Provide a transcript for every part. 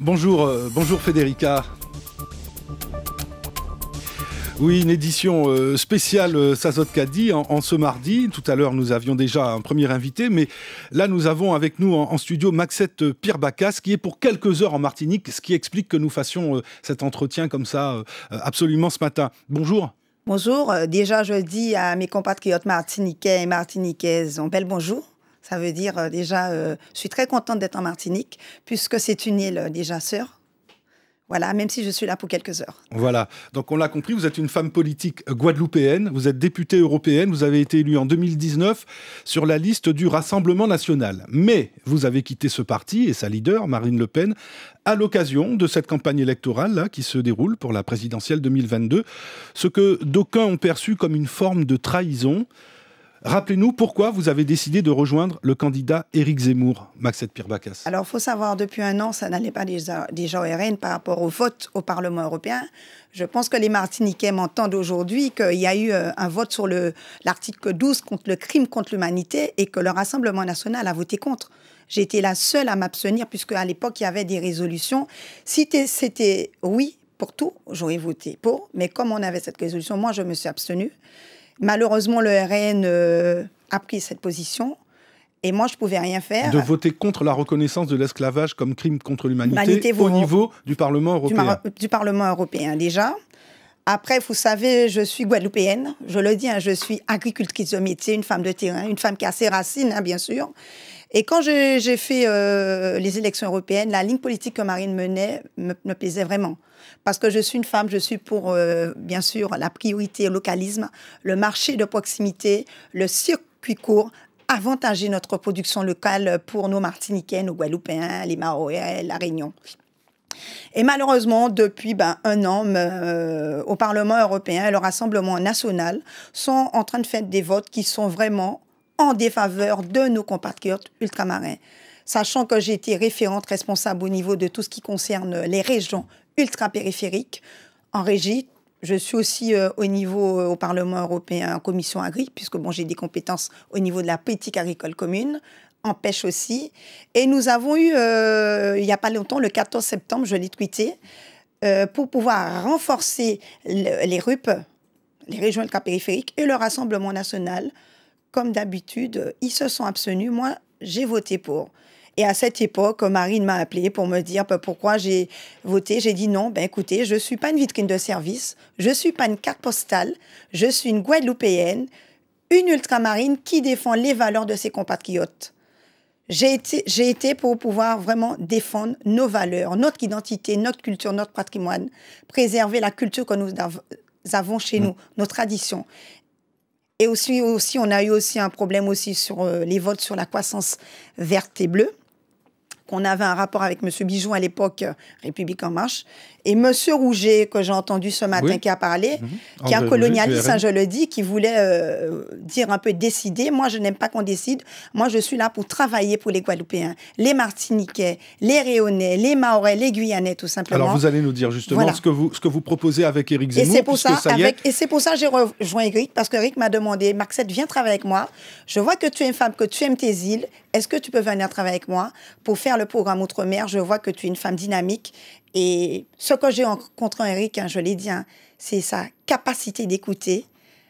Bonjour, euh, bonjour Federica. Oui, une édition euh, spéciale euh, Sazot en, ce mardi. Tout à l'heure, nous avions déjà un premier invité, mais là, nous avons avec nous en, studio Maxette Pirbacas, qui est pour quelques heures en Martinique, ce qui explique que nous fassions cet entretien comme ça absolument ce matin. Bonjour. Bonjour. Déjà, je dis à mes compatriotes martiniquais et martiniquaises, un bel bonjour. Ça veut dire euh, déjà, euh, je suis très contente d'être en Martinique, puisque c'est une île euh, déjà sœur. Voilà, même si je suis là pour quelques heures. Voilà, donc on l'a compris, vous êtes une femme politique guadeloupéenne, vous êtes députée européenne, vous avez été élue en 2019 sur la liste du Rassemblement national. Mais vous avez quitté ce parti et sa leader, Marine Le Pen, à l'occasion de cette campagne électorale qui se déroule pour la présidentielle 2022, ce que d'aucuns ont perçu comme une forme de trahison. Rappelez-nous pourquoi vous avez décidé de rejoindre le candidat Éric Zemmour, Maxette Pirbacas. Alors, il faut savoir, depuis un an, ça n'allait pas déjà, déjà au RN par rapport au vote au Parlement européen. Je pense que les Martiniquais m'entendent aujourd'hui qu'il y a eu euh, un vote sur l'article 12 contre le crime contre l'humanité et que le Rassemblement national a voté contre. J'ai été la seule à m'abstenir puisque à l'époque, il y avait des résolutions. Si c'était oui pour tout, j'aurais voté pour. Mais comme on avait cette résolution, moi, je me suis abstenue. Malheureusement, le RN euh, a pris cette position. Et moi, je ne pouvais rien faire. De voter contre la reconnaissance de l'esclavage comme crime contre l'humanité au niveau du Parlement européen. Du, Parlement européen, déjà. Après, vous savez, je suis guadeloupéenne, je le dis, hein, je suis agricultrice de métier, une femme de terrain, une femme qui a ses racines, hein, bien sûr. Et quand j'ai fait euh, les élections européennes, la ligne politique que Marine menait me, plaisait vraiment. Parce que je suis une femme, je suis pour, euh, bien sûr, la priorité, au localisme, le marché de proximité, le circuit court, avantager notre production locale pour nos Martiniquais, nos Guadeloupéens, les maroais la Réunion. Et malheureusement, depuis ben, un an, euh, au Parlement européen le Rassemblement national sont en train de faire des votes qui sont vraiment en défaveur de nos compatriotes ultramarins. Sachant que j'ai été référente responsable au niveau de tout ce qui concerne les régions ultra-périphériques, en régie, je suis aussi euh, au niveau euh, au Parlement européen en commission agri, puisque bon, j'ai des compétences au niveau de la politique agricole commune, en pêche aussi. Et nous avons eu, euh, il n'y a pas longtemps, le 14 septembre, je l'ai tweeté, pour pouvoir renforcer les RUP, les régions ultra-périphériques, et le Rassemblement national comme d'habitude, ils se sont abstenus. Moi, j'ai voté pour. Et à cette époque, Marine m'a appelé pour me dire bah, pourquoi j'ai voté. J'ai dit non, ben écoutez, je ne suis pas une vitrine de service, je ne suis pas une carte postale, je suis une Guadeloupéenne, une ultramarine qui défend les valeurs de ses compatriotes. J'ai été, j'ai été pour pouvoir vraiment défendre nos valeurs, notre identité, notre culture, notre patrimoine, préserver la culture que nous avons chez mm. nous, nos traditions. Et aussi, aussi, on a eu aussi un problème aussi sur euh, les votes sur la croissance verte et bleue qu'on avait un rapport avec M. Bijoux à l'époque, euh, République en marche, et M. Rouget, que j'ai entendu ce matin, qui a parlé, mhm. qui est un ah, ben, colonialiste, hein, je le dis, qui voulait euh, dire un peu décider. Moi, je n'aime pas qu'on décide. Moi, je suis là pour travailler pour les Guadeloupéens, les Martiniquais, les Réunionnais, les Maorais, les Guyanais, tout simplement. Alors, vous allez nous dire justement ce, que vous, ce que vous proposez avec Éric Zemmour. Et c'est pour, ça, et c'est pour ça que j'ai rejoint Éric, parce qu'Éric m'a demandé, Marcette, viens travailler avec moi. Je vois que tu es une femme, que tu aimes tes îles. Est-ce que tu peux venir travailler avec moi pour faire le programme Outre-mer, je vois que tu es une femme dynamique. Et ce que j'ai rencontré en Eric, hein, je l'ai dit, hein, c'est sa capacité d'écouter,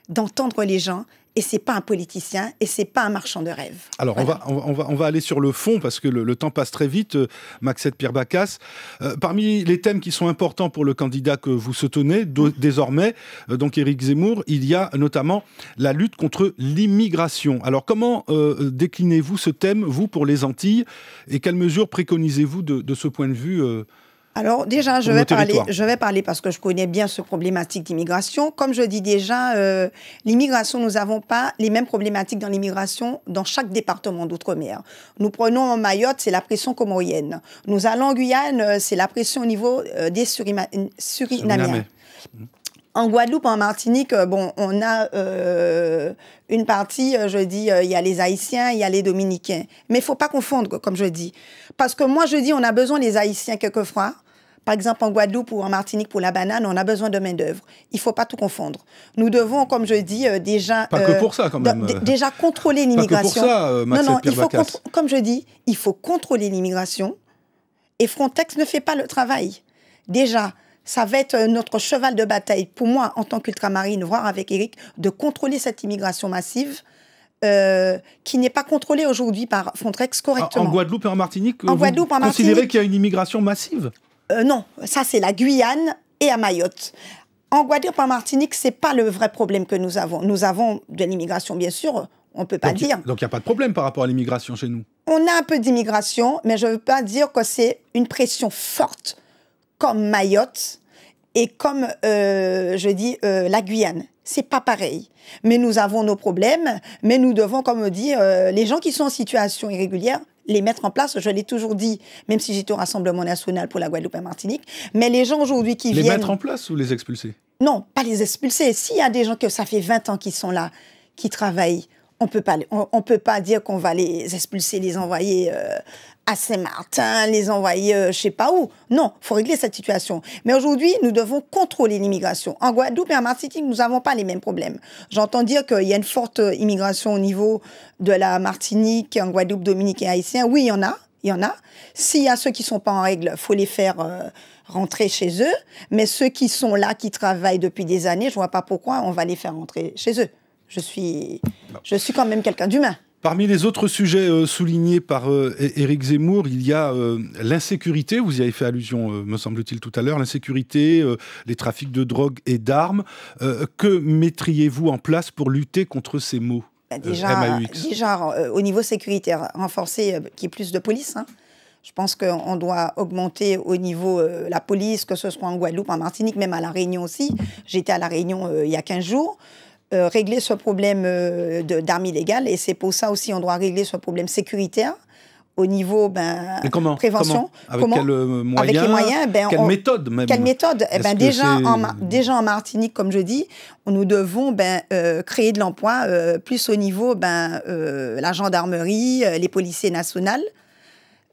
d'entendre les gens et c'est pas un politicien et c'est pas un marchand de rêve. Alors on, va, on, va, on va aller sur le fond parce que le, temps passe très vite. Euh, Maxette Pierre euh, parmi les thèmes qui sont importants pour le candidat que vous soutenez mm. désormais, euh, donc Éric Zemmour, il y a notamment la lutte contre l'immigration. Alors comment déclinez-vous ce thème vous pour les Antilles et quelles mesures préconisez-vous de, ce point de vue alors déjà, je vais, parler, parce que je connais bien ce problématique d'immigration. Comme je dis déjà, euh, l'immigration, nous n'avons pas les mêmes problématiques dans l'immigration dans chaque département d'outre-mer. Nous prenons en Mayotte, c'est la pression comorienne. Nous allons en Guyane, euh, c'est la pression au niveau euh, des En Guadeloupe, en Martinique, bon, on a une partie, je dis, il y a les Haïtiens, il y a les Dominicains. Mais il faut pas confondre, comme je dis. Parce que moi, je dis, on a besoin des Haïtiens quelquefois, par exemple, en Guadeloupe ou en Martinique, pour la banane, on a besoin de main-d'œuvre. Il ne faut pas tout confondre. Nous devons, comme je dis, euh, déjà. Pas que euh, pour ça, quand même. Déjà contrôler l'immigration. Pas que pour ça, euh, Non, non, comme je dis, il faut contrôler l'immigration. Et Frontex ne fait pas le travail. Déjà, ça va être notre cheval de bataille pour moi, en tant qu'ultramarine, voire avec Eric, de contrôler cette immigration massive. qui n'est pas contrôlée aujourd'hui par Frontex correctement. En Guadeloupe et en Martinique, en Guadeloupe, en Martinique, considérez qu'il y a une immigration massive euh, non, ça c'est la Guyane et à Mayotte. En Guadeloupe, en Martinique, ce n'est pas le vrai problème que nous avons. Nous avons de l'immigration, bien sûr, on ne peut pas dire. donc il n'y a pas de problème par rapport à l'immigration chez nous On a un peu d'immigration, mais je ne veux pas dire que c'est une pression forte comme Mayotte et comme, euh, je dis, euh, la Guyane. C'est pas pareil. Mais nous avons nos problèmes, mais nous devons, comme on dit, les gens qui sont en situation irrégulière, les mettre en place. Je l'ai toujours dit, même si j'étais au Rassemblement national pour la Guadeloupe et Martinique. Mais les gens aujourd'hui qui viennent. Les mettre en place ou les expulser Non, pas les expulser. S'il y a des gens que ça fait 20 ans qu'ils sont là, qui travaillent, on peut pas, on, peut pas dire qu'on va les expulser, les envoyer euh, à Saint-Martin, les envoyer euh, je sais pas où. Non, faut régler cette situation. Mais aujourd'hui, nous devons contrôler l'immigration. En Guadeloupe et en Martinique, nous n'avons pas les mêmes problèmes. J'entends dire qu'il y a une forte euh, immigration au niveau de la Martinique, en Guadeloupe, Dominique et Haïtien. Oui, il y en a, il y en a. S'il y a ceux qui sont pas en règle, faut les faire rentrer chez eux. Mais ceux qui sont là, qui travaillent depuis des années, je vois pas pourquoi on va les faire rentrer chez eux. Je suis, je suis quand même quelqu'un d'humain. Parmi les autres sujets euh, soulignés par euh, Éric Zemmour, il y a euh, l'insécurité, vous y avez fait allusion, me semble-t-il, tout à l'heure, l'insécurité, les trafics de drogue et d'armes. que mettriez-vous en place pour lutter contre ces maux bah, déjà, au niveau sécuritaire, renforcer qu'il y ait plus de police. Hein. Je pense qu'on doit augmenter au niveau la police, que ce soit en Guadeloupe, en Martinique, même à La Réunion aussi. J'étais à La Réunion il y a 15 jours. Euh, régler ce problème euh, d'armes illégales. Et c'est pour ça aussi on doit régler ce problème sécuritaire au niveau ben, prévention. Comment, avec, moyens Quelle méthode eh ben, déjà, en, Martinique, comme je dis, nous devons ben, euh, créer de l'emploi plus au niveau ben, la gendarmerie, les policiers nationaux.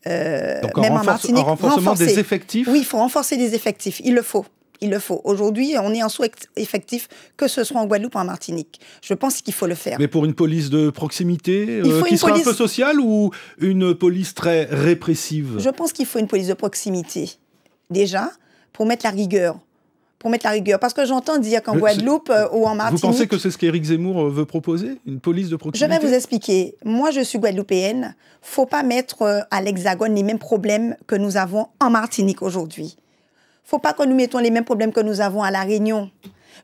Donc même en Martinique, un renforcement des effectifs Oui, il faut renforcer des effectifs, il le faut il le faut. Aujourd'hui, on est en souhait effectif que ce soit en Guadeloupe ou en Martinique. Je pense qu'il faut le faire. Mais pour une police de proximité, euh, qui sera un peu sociale ou une police très répressive Je pense qu'il faut une police de proximité, déjà, pour mettre la rigueur. Pour mettre la rigueur. Parce que j'entends dire qu'en Guadeloupe euh, ou en Martinique. Vous pensez que c'est ce qu'Éric Zemmour euh, veut proposer Une police de proximité Je vais vous expliquer. Moi, je suis guadeloupéenne. Il ne faut pas mettre à l'Hexagone les mêmes problèmes que nous avons en Martinique aujourd'hui faut pas que nous mettons les mêmes problèmes que nous avons à La Réunion.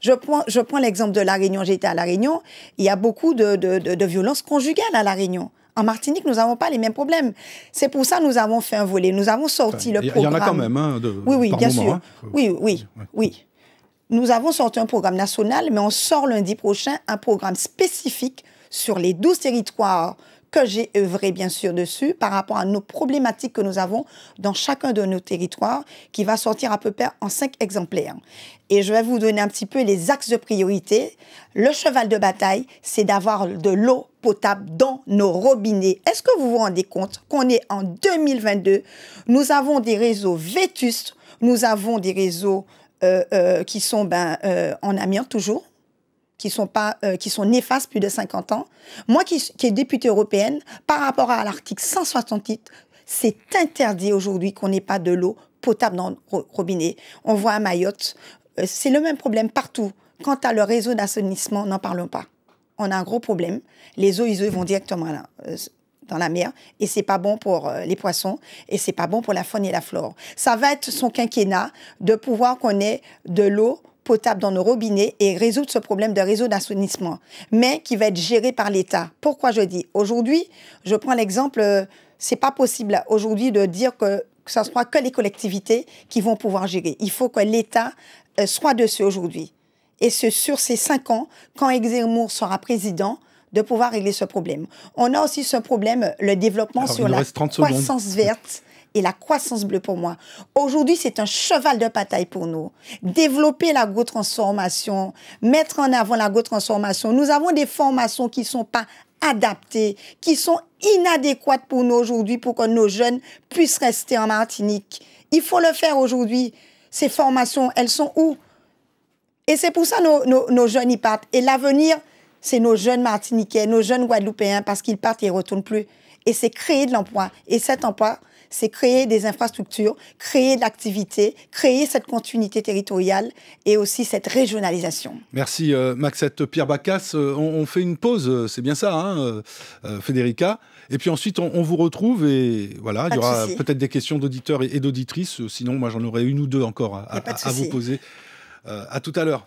Je prends, je prends l'exemple de La Réunion. J'étais à La Réunion. Il y a beaucoup de, violences conjugales à La Réunion. En Martinique, nous n'avons pas les mêmes problèmes. C'est pour ça que nous avons fait un volet. Nous avons sorti le programme. Il y en a quand même, hein, Oui, oui, bien sûr. Hein. Oui, oui, oui. Nous avons sorti un programme national, mais on sort lundi prochain un programme spécifique sur les 12 territoires que j'ai œuvré bien sûr dessus par rapport à nos problématiques que nous avons dans chacun de nos territoires, qui va sortir à peu près en cinq exemplaires. Et je vais vous donner un petit peu les axes de priorité. Le cheval de bataille, c'est d'avoir de l'eau potable dans nos robinets. Est-ce que vous vous rendez compte qu'on est en 2022 Nous avons des réseaux vétustes, nous avons des réseaux euh, euh, qui sont ben, euh, en amiant toujours, qui sont, pas, euh, qui sont néfastes plus de 50 ans. Moi qui, qui est députée européenne, par rapport à l'article 168, c'est interdit aujourd'hui qu'on n'ait pas de l'eau potable dans le robinet. On voit à Mayotte, euh, c'est le même problème partout. Quant à le réseau d'assainissement, n'en parlons pas. On a un gros problème. Les eaux isolées vont directement euh, dans la mer et c'est pas bon pour les poissons et c'est pas bon pour la faune et la flore. Ça va être son quinquennat de pouvoir qu'on ait de l'eau potable dans nos robinets et résoudre ce problème de réseau d'assainissement, mais qui va être géré par l'État. Pourquoi je dis Aujourd'hui, je prends l'exemple, euh, c'est pas possible aujourd'hui de dire que ça ne soit que les collectivités qui vont pouvoir gérer. Il faut que l'État euh, soit dessus aujourd'hui. Et ce, sur ces cinq ans, quand Exermour sera président, de pouvoir régler ce problème. On a aussi ce problème, le développement sur la croissance verte et la croissance bleue pour moi. Aujourd'hui, c'est un cheval de bataille pour nous. Développer la go transformation mettre en avant la go transformation Nous avons des formations qui ne sont pas adaptées, qui sont inadéquates pour nous aujourd'hui pour que nos jeunes puissent rester en Martinique. Il faut le faire aujourd'hui. Ces formations, elles sont où Et c'est pour ça nos, nos, jeunes y partent. Et l'avenir, c'est nos jeunes Martiniquais, nos jeunes Guadeloupéens, parce qu'ils partent et ils ne retournent plus. Et c'est créer de l'emploi. Et cet emploi, c'est créer des infrastructures, créer de l'activité, créer cette continuité territoriale et aussi cette régionalisation. Merci euh, Maxette Pierre Bacas. Euh, on, fait une pause, euh, c'est bien ça, hein, Federica. Et puis ensuite, on, vous retrouve et voilà, il y aura peut-être des questions d'auditeurs et, d'auditrices. Sinon, moi, j'en aurai une ou deux encore à vous poser. à tout à l'heure.